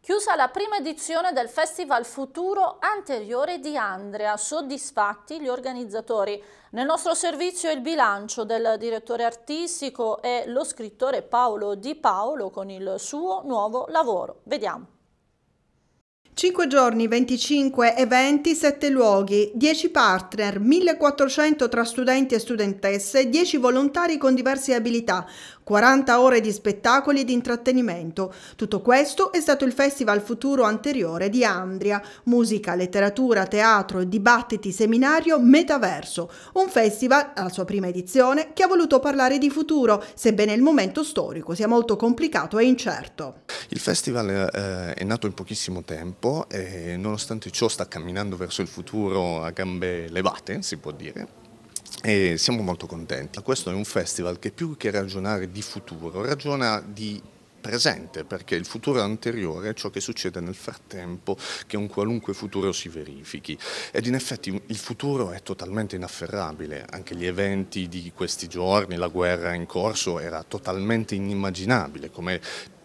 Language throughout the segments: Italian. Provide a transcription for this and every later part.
Chiusa la prima edizione del Festival Futuro Anteriore di Andrea, soddisfatti gli organizzatori. Nel nostro servizio il bilancio del direttore artistico e lo scrittore Paolo Di Paolo con il suo nuovo lavoro. Vediamo. 5 giorni, 25 eventi, 7 luoghi, 10 partner, 1400 tra studenti e studentesse, 10 volontari con diverse abilità, 40 ore di spettacoli e di intrattenimento. Tutto questo è stato il Festival Futuro anteriore di Andria, musica, letteratura, teatro, dibattiti, seminario, metaverso. Un festival, alla sua prima edizione, che ha voluto parlare di futuro, sebbene il momento storico sia molto complicato e incerto. Il festival eh, è nato in pochissimo tempo tempo e nonostante ciò sta camminando verso il futuro a gambe levate, si può dire, e siamo molto contenti. Questo è un festival che più che ragionare di futuro, ragiona di presente, perché il futuro anteriore è ciò che succede nel frattempo che un qualunque futuro si verifichi. Ed in effetti il futuro è totalmente inafferrabile, anche gli eventi di questi giorni, la guerra in corso era totalmente inimmaginabile, come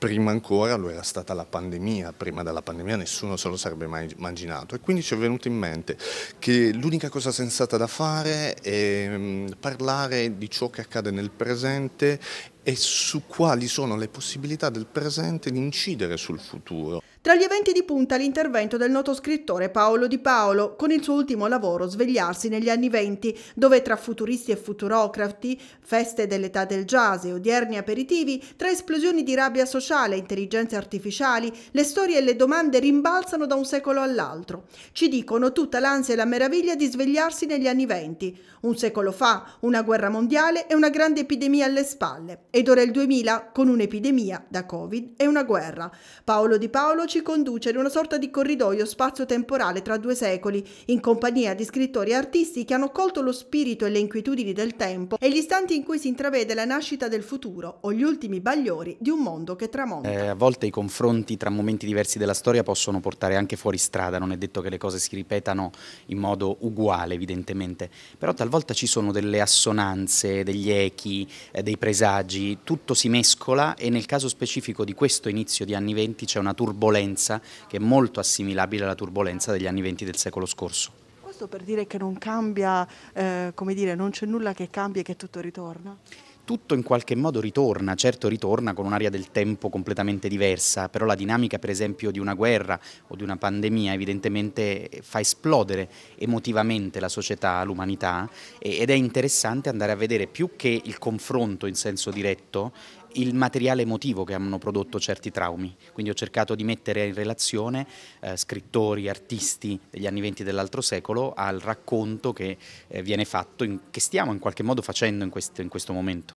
prima ancora lo era stata la pandemia, prima della pandemia nessuno se lo sarebbe mai immaginato e quindi ci è venuto in mente che l'unica cosa sensata da fare è mm, parlare di ciò che accade nel presente e su quali sono le possibilità del presente di incidere sul futuro. Tra gli eventi di punta l'intervento del noto scrittore Paolo Di Paolo con il suo ultimo lavoro Svegliarsi negli anni venti, dove tra futuristi e futurocrati, feste dell'età del jazz e odierni aperitivi, tra esplosioni di rabbia sociale e intelligenze artificiali, le storie e le domande rimbalzano da un secolo all'altro. Ci dicono tutta l'ansia e la meraviglia di svegliarsi negli anni venti. Un secolo fa, una guerra mondiale e una grande epidemia alle spalle. Ed ora il 2000 con un'epidemia da Covid e una guerra. Paolo Di Paolo ci ci conduce in una sorta di corridoio spazio-temporale tra due secoli, in compagnia di scrittori e artisti che hanno colto lo spirito e le inquietudini del tempo e gli istanti in cui si intravede la nascita del futuro o gli ultimi bagliori di un mondo che tramonta. Eh, a volte i confronti tra momenti diversi della storia possono portare anche fuori strada, non è detto che le cose si ripetano in modo uguale evidentemente, però talvolta ci sono delle assonanze, degli echi, eh, dei presagi, tutto si mescola e nel caso specifico di questo inizio di anni venti c'è una turbolenza turbolenza che è molto assimilabile alla turbolenza degli anni 20 del secolo scorso. Questo per dire che non cambia, eh, come dire, non c'è nulla che cambia e che tutto ritorna? tutto in qualche modo ritorna, certo ritorna con un'area del tempo completamente diversa, però la dinamica per esempio di una guerra o di una pandemia evidentemente eh, fa esplodere emotivamente la società, l'umanità ed è interessante andare a vedere più che il confronto in senso diretto il materiale emotivo che hanno prodotto certi traumi, quindi ho cercato di mettere in relazione eh, scrittori, artisti degli anni venti dell'altro secolo al racconto che eh, viene fatto, in, che stiamo in qualche modo facendo in, quest, in questo momento.